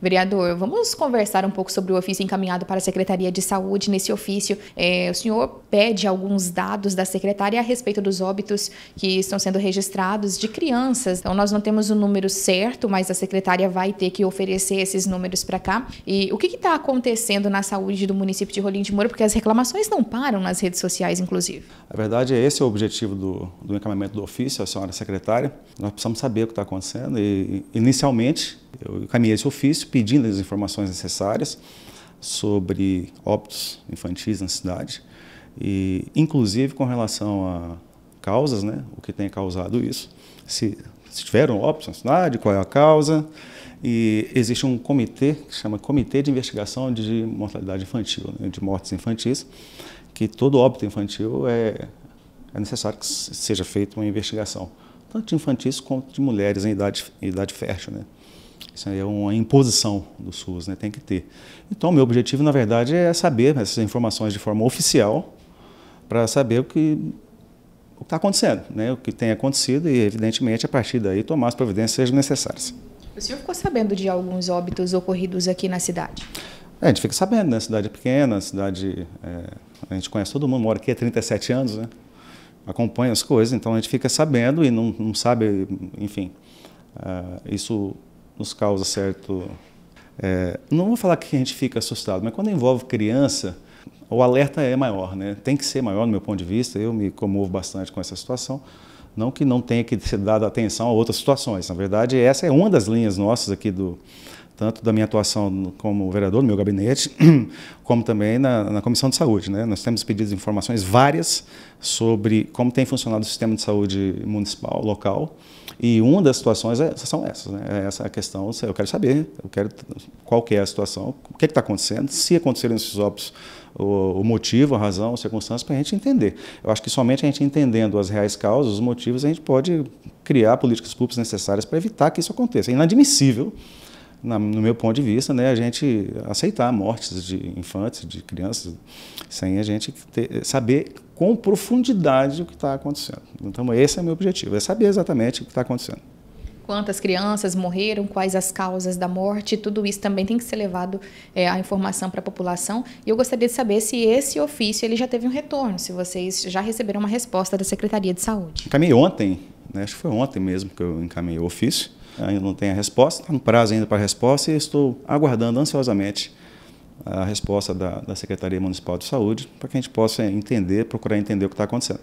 Vereador, vamos conversar um pouco sobre o ofício encaminhado para a Secretaria de Saúde. Nesse ofício, é, o senhor pede alguns dados da secretária a respeito dos óbitos que estão sendo registrados de crianças. Então, nós não temos o número certo, mas a secretária vai ter que oferecer esses números para cá. E o que está acontecendo na saúde do município de Rolim de Moura? Porque as reclamações não param nas redes sociais, inclusive. A verdade é esse é o objetivo do, do encaminhamento do ofício, a senhora secretária. Nós precisamos saber o que está acontecendo e, inicialmente, eu encaminhei esse ofício pedindo as informações necessárias sobre óbitos infantis na cidade, e inclusive com relação a causas, né, o que tem causado isso, se, se tiveram óbitos na cidade, qual é a causa, e existe um comitê que chama Comitê de Investigação de Mortalidade Infantil, né, de mortes infantis, que todo óbito infantil é, é necessário que seja feita uma investigação, tanto de infantis quanto de mulheres em idade, em idade fértil, né. Isso é uma imposição do SUS, né? tem que ter. Então, meu objetivo, na verdade, é saber essas informações de forma oficial para saber o que o está acontecendo, né? o que tem acontecido e, evidentemente, a partir daí tomar as providências sejam necessárias. O senhor ficou sabendo de alguns óbitos ocorridos aqui na cidade? É, a gente fica sabendo, né? Cidade pequena, cidade. É, a gente conhece todo mundo, mora aqui há 37 anos, né? Acompanha as coisas, então a gente fica sabendo e não, não sabe, enfim. Uh, isso nos causa certo. É, não vou falar que a gente fica assustado, mas quando envolve criança, o alerta é maior, né? Tem que ser maior, no meu ponto de vista. Eu me comovo bastante com essa situação. Não que não tenha que ser dado atenção a outras situações. Na verdade, essa é uma das linhas nossas aqui do, tanto da minha atuação como vereador, no meu gabinete, como também na, na Comissão de Saúde. Né? Nós temos pedido informações várias sobre como tem funcionado o sistema de saúde municipal, local, e uma das situações é, são essas. Né? É a questão, eu quero saber, eu quero qual que é a situação, o que é está acontecendo, se aconteceram esses óbitos, o, o, motivo, a razão, a circunstância, para a gente entender. Eu acho que somente a gente entendendo as reais causas, os motivos, a gente pode criar políticas públicas necessárias para evitar que isso aconteça. É inadmissível na, no meu ponto de vista, né, a gente aceitar mortes de infantes, de crianças, sem a gente ter, saber com profundidade o que está acontecendo. Então, esse é o meu objetivo, é saber exatamente o que está acontecendo. Quantas crianças morreram, quais as causas da morte, tudo isso também tem que ser levado é, a informação para a população. E eu gostaria de saber se esse ofício ele já teve um retorno, se vocês já receberam uma resposta da Secretaria de Saúde. Caminhei ontem né? Acho que foi ontem mesmo que eu encaminhei o ofício. Ainda não tem a resposta, está no prazo ainda para a resposta e estou aguardando ansiosamente a resposta da, da Secretaria Municipal de Saúde para que a gente possa entender, procurar entender o que está acontecendo.